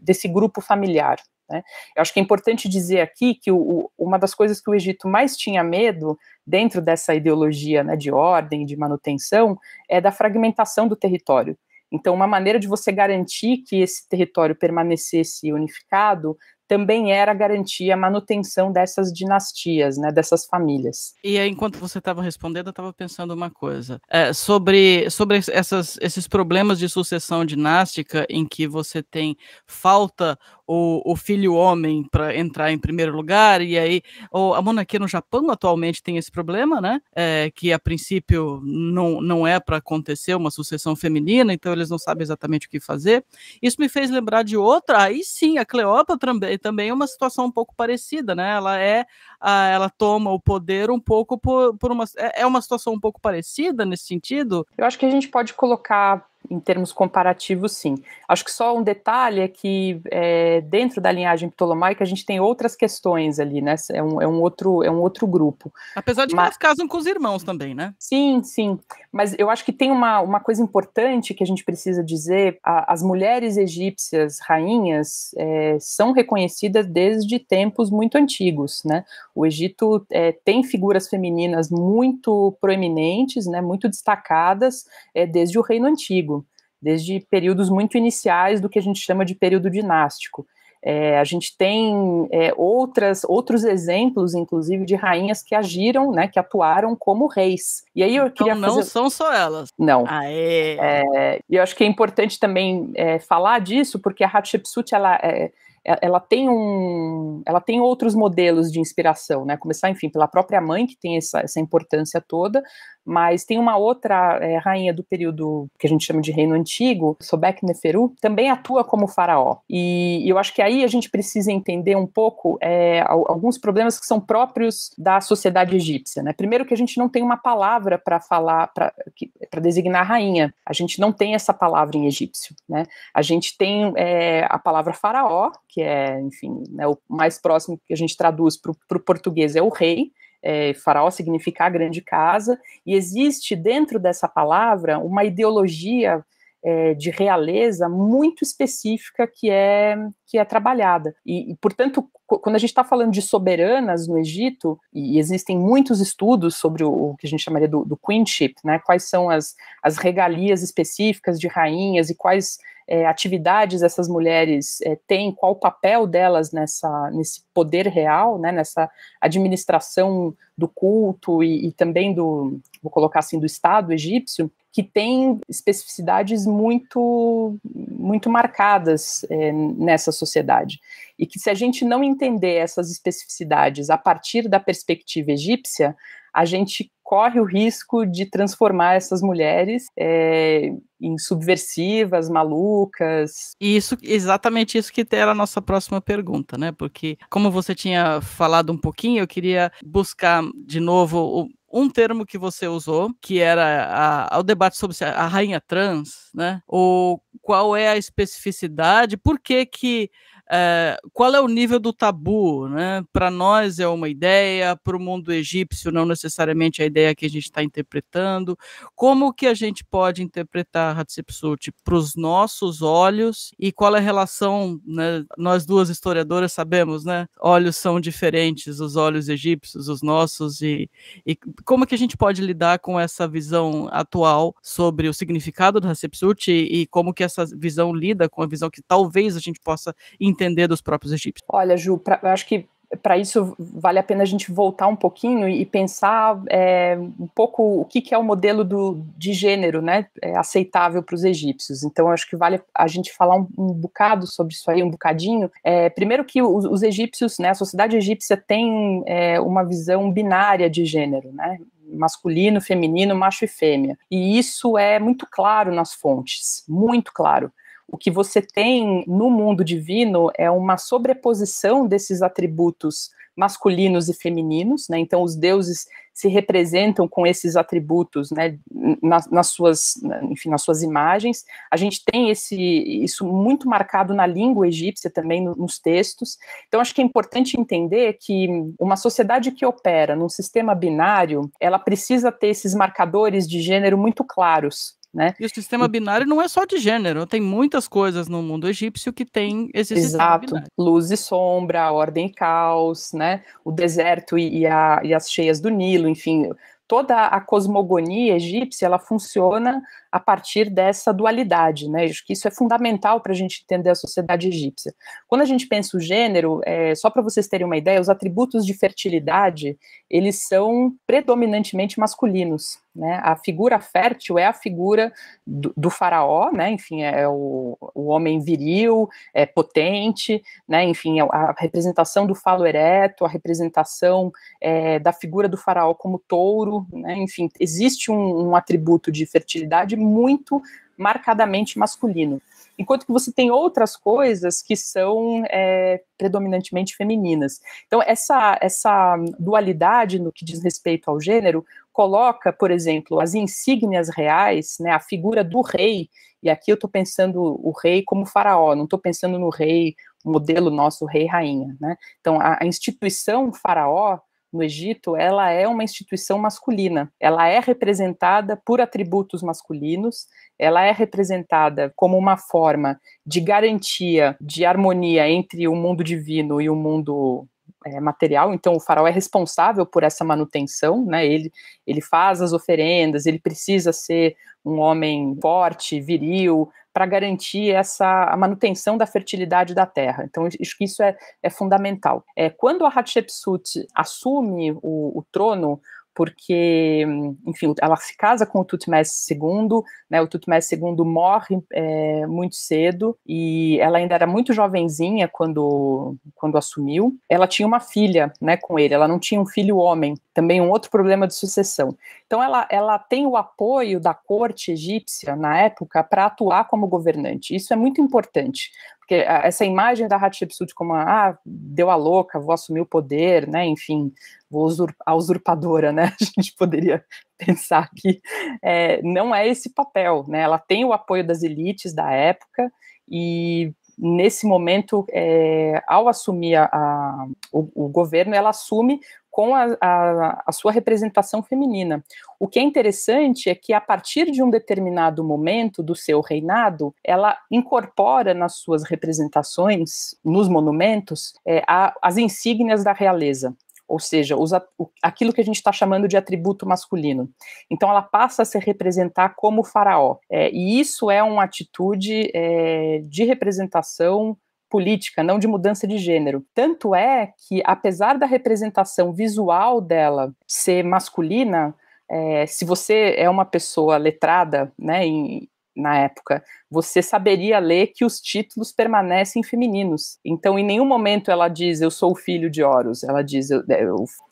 [SPEAKER 3] desse grupo familiar. Né? Eu acho que é importante dizer aqui que o, o, uma das coisas que o Egito mais tinha medo dentro dessa ideologia né, de ordem, de manutenção, é da fragmentação do território. Então, uma maneira de você garantir que esse território permanecesse unificado também era garantir a manutenção dessas dinastias, né, dessas famílias.
[SPEAKER 2] E aí, enquanto você estava respondendo, eu estava pensando uma coisa. É, sobre sobre essas, esses problemas de sucessão dinástica em que você tem falta o, o filho homem para entrar em primeiro lugar, e aí o a monarquia no Japão atualmente tem esse problema, né? É, que a princípio não, não é para acontecer uma sucessão feminina, então eles não sabem exatamente o que fazer. Isso me fez lembrar de outra, aí sim, a Cleópatra também também é uma situação um pouco parecida, né? Ela é, a, ah, ela toma o poder um pouco por, por uma, é, é uma situação um pouco parecida nesse sentido. Eu acho que a gente pode colocar
[SPEAKER 3] em termos comparativos, sim. Acho que só um detalhe é que é, dentro da linhagem ptolomaica a gente tem outras questões ali, né? É um, é um outro, é um outro grupo. Apesar de mas, que eles casam com os irmãos também, né? Sim, sim. Mas eu acho que tem uma, uma coisa importante que a gente precisa dizer: a, as mulheres egípcias rainhas é, são reconhecidas desde tempos muito antigos, né? O Egito é, tem figuras femininas muito proeminentes, né? Muito destacadas é, desde o Reino Antigo desde períodos muito iniciais do que a gente chama de período dinástico. É, a gente tem é, outras, outros exemplos, inclusive, de rainhas que agiram, né, que atuaram como reis. E aí eu então, queria fazer... não são
[SPEAKER 2] só elas.
[SPEAKER 3] Não. Aê. É, e eu acho que é importante também é, falar disso, porque a Hatshepsut, ela é, é, ela tem um ela tem outros modelos de inspiração né começar enfim pela própria mãe que tem essa, essa importância toda mas tem uma outra é, rainha do período que a gente chama de Reino Antigo, Sobek Neferu, também atua como faraó. E, eu acho que aí a gente precisa entender um pouco é, alguns problemas que são próprios da sociedade egípcia. Né? Primeiro que a gente não tem uma palavra para falar, para designar a rainha. A gente não tem essa palavra em egípcio. Né? A gente tem é, a palavra faraó, que é, enfim, né, o mais próximo que a gente traduz para o português é o rei, é, faraó a grande casa, e existe dentro dessa palavra uma ideologia é, de realeza muito específica que é que é trabalhada. E, e portanto, quando a gente está falando de soberanas no Egito, e existem muitos estudos sobre o, o que a gente chamaria do, do, queenship, né? quais são as, as regalias específicas de rainhas e quais é, atividades essas mulheres é, têm, qual o papel delas nessa, nesse poder real, né, nessa administração do culto e, e também do, vou colocar assim, do Estado egípcio, que tem especificidades muito, muito marcadas é, nessa sociedade. E que se a gente não entender essas especificidades a partir da perspectiva egípcia, a gente corre o risco de transformar essas mulheres é, em
[SPEAKER 2] subversivas, malucas. Isso, exatamente isso que era a nossa próxima pergunta, né? Porque como você tinha falado um pouquinho, eu queria buscar de novo um termo que você usou, que era o debate sobre a rainha trans, né? Ou qual é a especificidade? Por que que ah, qual é o nível do tabu? Né? Para nós é uma ideia, para o mundo egípcio não necessariamente é a ideia que a gente está interpretando. Como que a gente pode interpretar Hatshepsut para os nossos olhos e qual é a relação? Né? Nós duas historiadoras sabemos, né? Olhos são diferentes, os olhos egípcios, os nossos e, e como que a gente pode lidar com essa visão atual sobre o significado do Hatshepsut e, e como que essa visão lida com a visão que talvez a gente possa entender dos próprios egípcios.
[SPEAKER 3] Olha, Ju, pra, eu acho que para isso vale a pena a gente voltar um pouquinho e pensar é, um pouco o que, que é o modelo do, de gênero né, é, aceitável para os egípcios. Então, acho que vale a gente falar um, um bocado sobre isso aí, um bocadinho. É, primeiro que os, os, egípcios, né, a sociedade egípcia tem é, uma visão binária de gênero, né? masculino, feminino, macho e fêmea. E isso é muito claro nas fontes, muito claro o que você tem no mundo divino é uma sobreposição desses atributos masculinos e femininos, né? Então os deuses se representam com esses atributos, né? nas, nas, suas, enfim, nas suas imagens. A gente tem esse isso muito marcado na língua egípcia também nos textos. Então acho que é importante entender que uma sociedade que opera num sistema binário, ela precisa ter esses marcadores de gênero muito claros né?
[SPEAKER 2] E o sistema binário não é só de gênero, tem muitas coisas no mundo egípcio que tem esse Exato. sistema binário. Luz e
[SPEAKER 3] sombra, ordem e caos, né? O deserto e, e, a, e as cheias do Nilo, enfim, toda a cosmogonia egípcia ela funciona a partir dessa dualidade, né? Acho que isso é fundamental para a gente entender a sociedade egípcia. Quando a gente pensa o gênero, é, só para vocês terem uma ideia, os atributos de fertilidade eles são predominantemente masculinos. Né? A figura fértil é a figura do, do faraó, né? enfim, é o, o, homem viril, é potente, né? enfim, a, é a representação do falo ereto, a representação é, da figura do faraó como touro, né? enfim, existe um, um atributo de fertilidade muito marcadamente masculino. Enquanto que você tem outras coisas que são é, predominantemente femininas. Então, essa, essa dualidade no que diz respeito ao gênero coloca, por exemplo, as insígnias reais, né, a figura do rei, e aqui eu estou pensando o rei como faraó, não estou pensando no rei, modelo nosso, rei-rainha. Né? Então, a, a instituição faraó no Egito, ela é uma instituição masculina. Ela é representada por atributos masculinos, ela é representada como uma forma de garantia de harmonia entre o mundo divino e o mundo é, material, então o faraó é responsável por essa manutenção, né? Ele, ele faz as oferendas, ele precisa ser um homem forte, viril, para garantir essa a manutenção da fertilidade da terra. Então, acho que isso é, é fundamental. É, quando a Hatshepsut assume o, o trono, porque, enfim, ela se casa com o Tutmés II, né, o Tutmés II morre é, muito cedo, e ela ainda era muito jovenzinha quando, quando assumiu. Ela tinha uma filha né, com ele, ela não tinha um filho homem, também um outro problema de sucessão. Então, ela, ela tem o apoio da corte egípcia, na época, para atuar como governante. Isso é muito importante, porque essa imagem da Hatshepsut como a, ah, deu a louca, vou assumir o poder, né, enfim, vou a usurpadora, né, *laughs* a gente poderia pensar que é, não é esse papel, né, ela tem o apoio das elites da época e nesse momento, é, ao assumir a, a, o, o, governo, ela assume com a, a, a, sua representação feminina. O que é interessante é que, a partir de um determinado momento do seu reinado, ela incorpora nas suas representações, nos monumentos, é, a, as insígnias da realeza ou seja, aquilo que a gente está chamando de atributo masculino. Então, ela passa a se representar como faraó. É, e isso é uma atitude é, de representação política, não de mudança de gênero. Tanto é que, apesar da representação visual dela ser masculina, é, se você é uma pessoa letrada, né, em, na época, você saberia ler que os títulos permanecem femininos. Então, em nenhum momento ela diz eu sou o filho de Horus, ela diz eu, eu, é,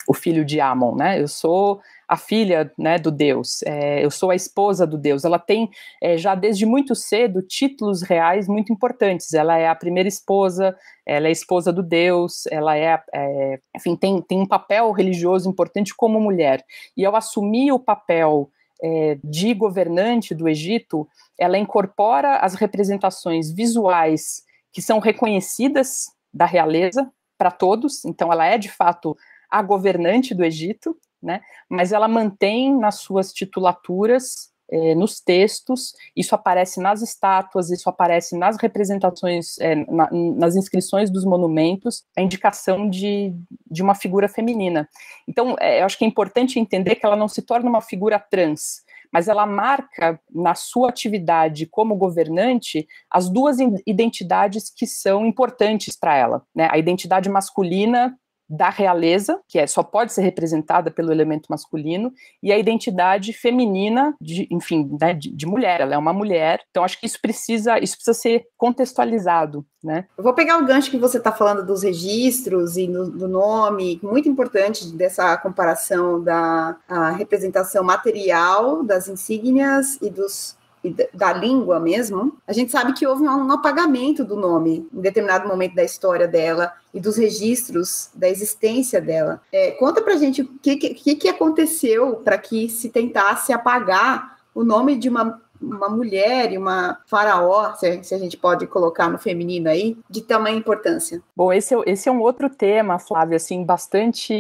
[SPEAKER 3] o filho de Amon, né? Eu sou a filha né, do Deus, é, eu sou a esposa do Deus. Ela tem é, já desde muito cedo títulos reais muito importantes. Ela é a primeira esposa, ela é esposa do Deus, ela é, é enfim, tem, tem um papel religioso importante como mulher. E ao assumir o papel é, de governante do Egito, ela incorpora as representações visuais que são reconhecidas da realeza para todos, então ela é de fato a governante do Egito, né? Mas ela mantém nas suas titulaturas, eh, nos textos, isso aparece nas estátuas, isso aparece nas representações, eh, na, nas inscrições dos monumentos, a indicação de, de uma figura feminina. Então, é, eu acho que é importante entender que ela não se torna uma figura trans, mas ela marca na sua atividade como governante as duas identidades que são importantes para ela, né? A identidade masculina da realeza, que é só pode ser representada pelo elemento masculino, e a identidade feminina, de, enfim, né, de, de, mulher. Ela é uma mulher. Então acho que isso
[SPEAKER 1] precisa, isso precisa ser contextualizado, né? Eu vou pegar o gancho que você está falando dos registros e no, do nome, muito importante dessa comparação da representação material das insígnias e dos da língua mesmo, a gente sabe que houve um apagamento do nome em determinado momento da história dela e dos registros da existência dela. É, conta pra gente o que, que, que aconteceu para que se tentasse apagar o nome de uma uma mulher e uma faraó, se, a gente pode colocar no feminino aí, de tamanha importância? Bom, esse é, esse é
[SPEAKER 3] um outro tema, Flávia, assim, bastante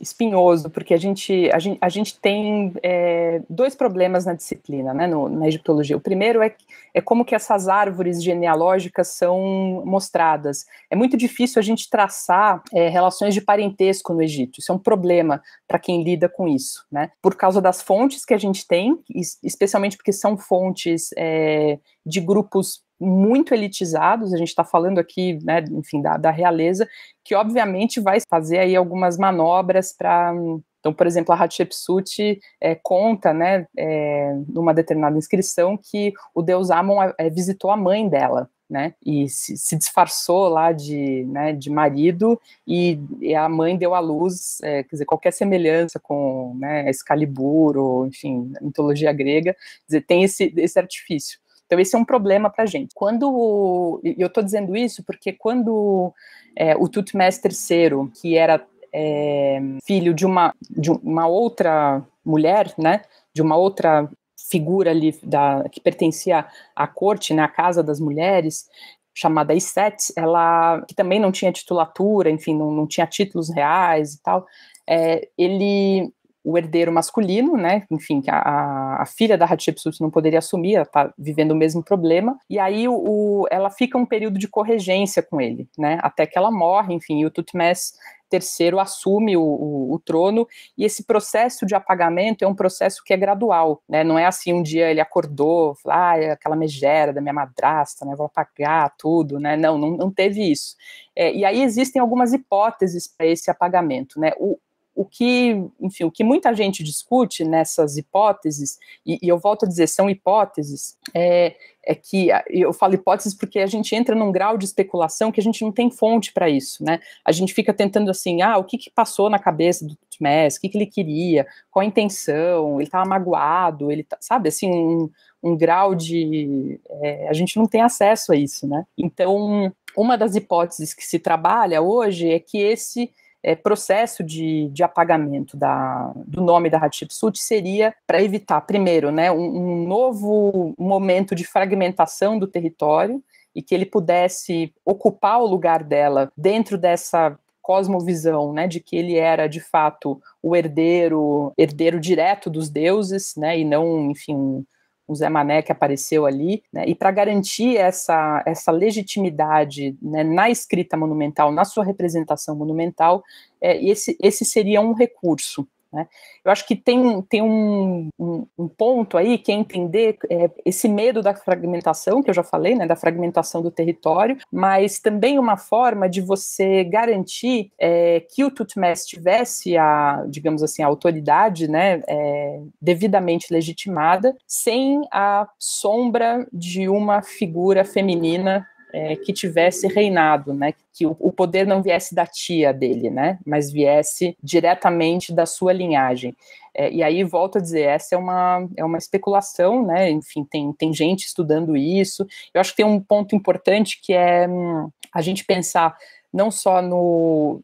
[SPEAKER 3] espinhoso, porque a gente, a gente, a gente tem é, dois problemas na disciplina, né, no, na egiptologia. O primeiro é, é como que essas árvores genealógicas são mostradas. É muito difícil a gente traçar é, relações de parentesco no Egito. Isso é um problema para quem lida com isso, né? Por causa das fontes que a gente tem, especialmente porque são fontes fontes é, de grupos muito elitizados, a gente está falando aqui, né, enfim, da, da, realeza, que obviamente vai fazer aí algumas manobras para. Então, por exemplo, a Hatshepsut é, conta, né, é, numa determinada inscrição, que o deus Amon é, visitou a mãe dela né? E se, se disfarçou lá de, né, de marido e, e, a mãe deu à luz, é, quer dizer, qualquer semelhança com né, Excalibur ou, enfim, mitologia grega, dizer, tem esse, esse artifício. Então, esse é um problema para a gente. Quando. E eu estou dizendo isso porque quando é, o Tutmestre III, que era é, filho de uma, de uma outra mulher, né? De uma outra figura ali da, que pertencia à corte, né, à casa das mulheres, chamada Iset, ela que também não tinha titulatura, enfim, não, não tinha títulos reais e tal, é, ele o herdeiro masculino, né? Enfim, a, a filha da Hatshepsut não poderia assumir, ela está vivendo o mesmo problema. E aí o, o, ela fica um período de corregência com ele, né? Até que ela morre, enfim, e o Tutmés III assume o, o, o, trono, e esse processo de apagamento é um processo que é gradual, né? Não é assim, um dia ele acordou, ah, é aquela megera da minha madrasta, né? Vou apagar tudo, né? Não, não, não teve isso. É, e aí existem algumas hipóteses para esse apagamento, né? O, o que, enfim, o que muita gente discute nessas hipóteses, e, e eu volto a dizer, são hipóteses, é, é, que eu falo hipóteses porque a gente entra num grau de especulação que a gente não tem fonte para isso, né? A gente fica tentando assim, ah, o que, que passou na cabeça do Tutmés, o que, que ele queria, qual a intenção, ele estava tá magoado, ele tá, sabe assim, um, um grau de. É, a gente não tem acesso a isso, né? Então, uma das hipóteses que se trabalha hoje é que esse é, processo de, de apagamento da, do nome da Hatshepsut seria para evitar, primeiro, né, um, um novo momento de fragmentação do território e que ele pudesse ocupar o lugar dela dentro dessa cosmovisão, né, de que ele era de fato o herdeiro, herdeiro direto dos deuses, né, e não, enfim, o Zé Mané que apareceu ali, né? e para garantir essa, essa legitimidade né, na escrita monumental, na sua representação monumental, é, esse, esse seria um recurso. Né? Eu acho que tem, tem um, um, um ponto aí que é entender é, esse medo da fragmentação, que eu já falei, né, da fragmentação do território, mas também uma forma de você garantir é, que o Tutmés tivesse a, digamos assim, a autoridade né, é, devidamente legitimada, sem a sombra de uma figura feminina é, que tivesse reinado, né? Que o, o, poder não viesse da tia dele, né? Mas viesse diretamente da sua linhagem. É, e aí volto a dizer, essa é uma, é uma especulação, né? Enfim, tem, tem gente estudando isso. Eu acho que tem um ponto importante que é hum, a gente pensar não só no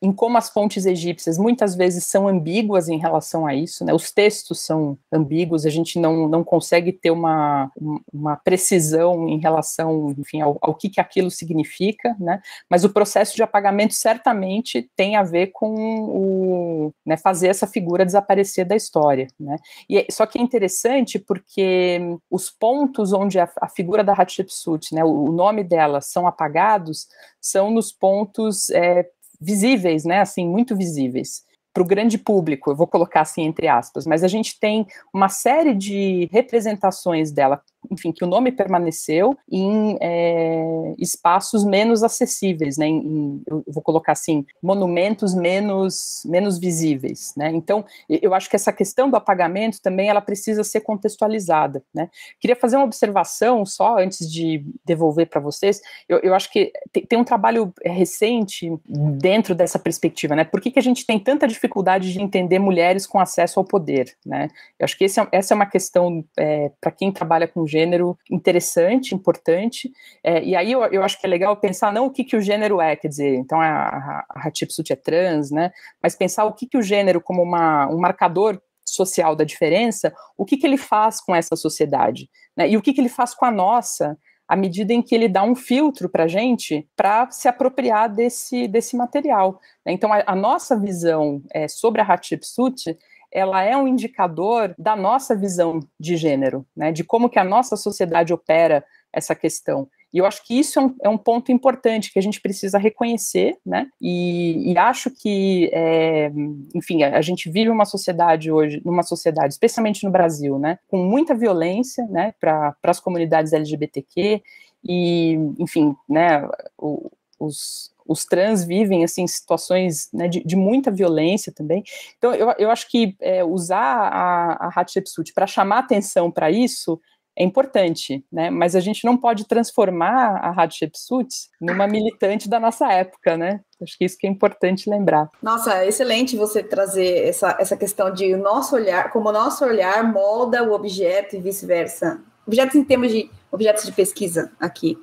[SPEAKER 3] em como as fontes egípcias muitas vezes são ambíguas em relação a isso, né? Os textos são ambíguos, a gente não, não consegue ter uma, uma precisão em relação, enfim, ao, ao que, que aquilo significa, né? Mas o processo de apagamento certamente tem a ver com o né, fazer essa figura desaparecer da história, né? E é, só que é interessante porque os pontos onde a, a figura da Hatshepsut, né, o, o nome dela são apagados, são nos pontos é, visíveis, né? Assim, muito visíveis para o grande público, eu vou colocar assim entre aspas, mas a gente tem uma série de representações dela enfim, que o nome permaneceu em é, espaços menos acessíveis, né? Em, em, eu vou colocar assim, monumentos menos menos visíveis, né? Então, eu acho que essa questão do apagamento também ela precisa ser contextualizada, né? Queria fazer uma observação só antes de devolver para vocês. Eu, eu, acho que tem, tem, um trabalho é, recente dentro dessa perspectiva, né? Por que, que a gente tem tanta dificuldade de entender mulheres com acesso ao poder, né? Eu acho que esse, é, essa é uma questão é, para quem trabalha com gênero interessante, importante. É, e aí eu, eu, acho que é legal pensar não o que, que o gênero é, quer dizer, então é, a, a Hatshepsut é trans, né? Mas pensar o que, que o gênero, como uma, um marcador social da diferença, o que, que ele faz com essa sociedade? Né? E o que, que ele faz com a nossa? à medida em que ele dá um filtro para a gente para se apropriar desse, desse material. Né. Então, a, a nossa visão é, sobre a Hatshepsut ela é um indicador da nossa visão de gênero, né? De como que a nossa sociedade opera essa questão. E eu acho que isso é um, é um, ponto importante que a gente precisa reconhecer, né? E, e acho que, é, enfim, a, a, gente vive uma sociedade hoje, numa sociedade, especialmente no Brasil, né? Com muita violência, né? Para as comunidades LGBTQ e, enfim, né? O, os, os trans vivem assim situações né, de, de, muita violência também. Então eu, eu acho que é, usar a, a Hatshepsut para chamar atenção para isso é importante, né? Mas a gente não pode transformar a Hatshepsut numa militante da nossa época, né? Acho que isso que é importante lembrar.
[SPEAKER 1] Nossa, é excelente você trazer essa, essa questão de nosso olhar, como o nosso olhar molda o objeto e vice-versa. Objetos em termos de objetos de pesquisa aqui.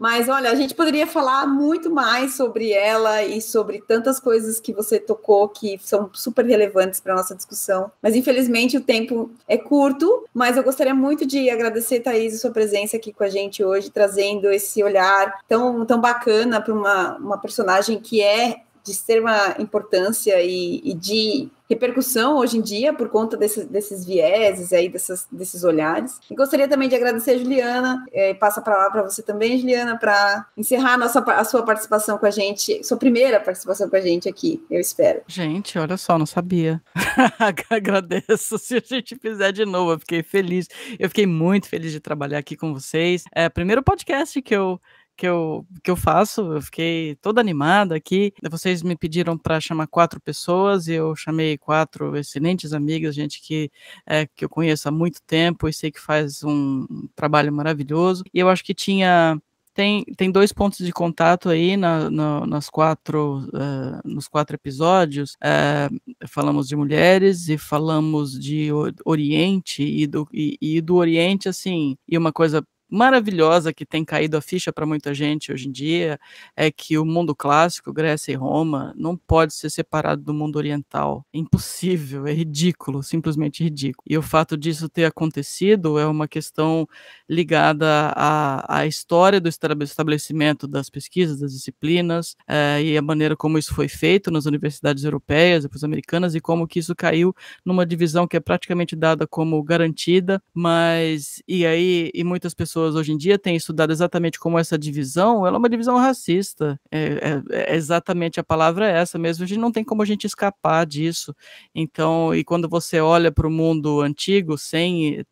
[SPEAKER 1] Mas olha, a gente poderia falar muito mais sobre ela e sobre tantas coisas que você tocou que são super relevantes para nossa discussão. Mas infelizmente o tempo é curto, mas eu gostaria muito de agradecer, Thaís, a sua presença aqui com a gente hoje, trazendo esse olhar tão, tão bacana para uma, uma personagem que é de extrema importância e, e, de repercussão hoje em dia por conta desse, desses vieses aí, dessas, desses olhares. E gostaria também de agradecer a Juliana, é, passa para lá para você também, Juliana, para encerrar a, nossa, a sua participação com a gente, sua primeira participação com a gente aqui, eu espero.
[SPEAKER 2] Gente, olha só, não sabia. *laughs* Agradeço se a gente fizer de novo, eu fiquei feliz. Eu fiquei muito feliz de trabalhar aqui com vocês. É o primeiro podcast que eu que eu, que eu faço. Eu fiquei toda animada aqui. Vocês me pediram para chamar quatro pessoas e eu chamei quatro excelentes amigas, gente que, é, que eu conheço há muito tempo e sei que faz um trabalho maravilhoso. E eu acho que tinha tem, tem dois pontos de contato aí na, na, nas quatro, uh, nos quatro episódios. Uh, falamos de mulheres e falamos de Oriente e do, e, e do Oriente, assim, e uma coisa maravilhosa que tem caído a ficha para muita gente hoje em dia é que o mundo clássico, Grécia e Roma, não pode ser separado do mundo oriental. É impossível, é ridículo, simplesmente ridículo. E o fato disso ter acontecido é uma questão ligada à, à história do estabelecimento das pesquisas, das disciplinas é, e a maneira como isso foi feito nas universidades europeias, depois americanas e como que isso caiu numa divisão que é praticamente dada como garantida, mas e aí e muitas pessoas pessoas hoje em dia têm estudado exatamente como essa divisão, ela é uma divisão racista. É, é, é exatamente a palavra é essa mesmo. A gente não tem como a gente escapar disso. Então, e quando você olha para o mundo antigo, sem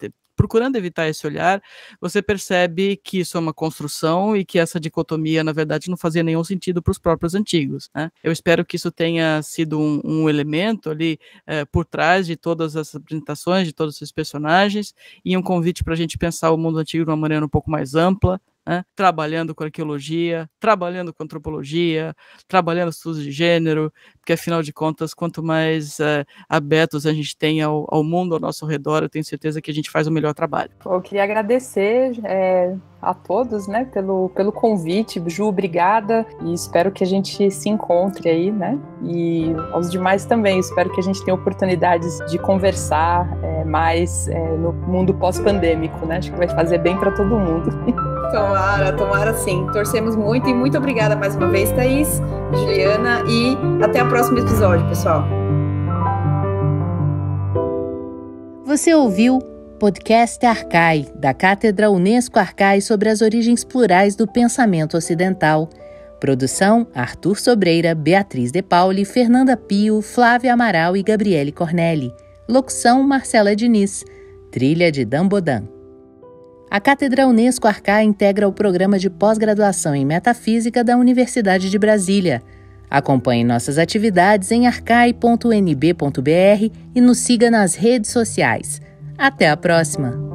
[SPEAKER 2] procurando evitar esse olhar, você percebe que isso é uma construção e que essa dicotomia, na verdade, não fazia nenhum sentido para os próprios antigos. Né? Eu espero que isso tenha sido um, um elemento ali eh, por trás de todas as apresentações, de todos esses personagens, e um convite para a gente pensar o mundo antigo de uma maneira um pouco mais ampla, né? trabalhando com arqueologia, trabalhando com antropologia, trabalhando estudos de gênero, porque afinal de contas, quanto mais é, abertos a gente tem ao, ao, mundo ao nosso redor, eu tenho certeza que a gente faz o melhor trabalho.
[SPEAKER 3] Eu queria agradecer. É a todos, né, pelo, pelo convite. Ju, obrigada e espero que a gente se encontre aí, né? E aos demais também, espero que a gente tenha oportunidades de conversar é, mais é, no mundo pós-pandêmico, né? Acho que vai fazer bem para todo mundo. *laughs*
[SPEAKER 1] Tomara, tomara sim. Torcemos muito e muito obrigada mais uma vez, Thaís, Juliana e até o próximo episódio, pessoal.
[SPEAKER 4] Você ouviu podcast Arcai, da Cátedra Unesco Arcai sobre as origens plurais do pensamento ocidental. Produção: Arthur Sobreira, Beatriz De Pauli, Fernanda Pio, Flávia Amaral e Gabriele Cornelli. Locução: Marcela Diniz. Trilha de Dambodan. A Cátedra Unesco Arcai integra o programa de pós-graduação em Metafísica da Universidade de Brasília. Acompanhe nossas atividades em arcai.nb.br e nos siga nas redes sociais. Até a próxima!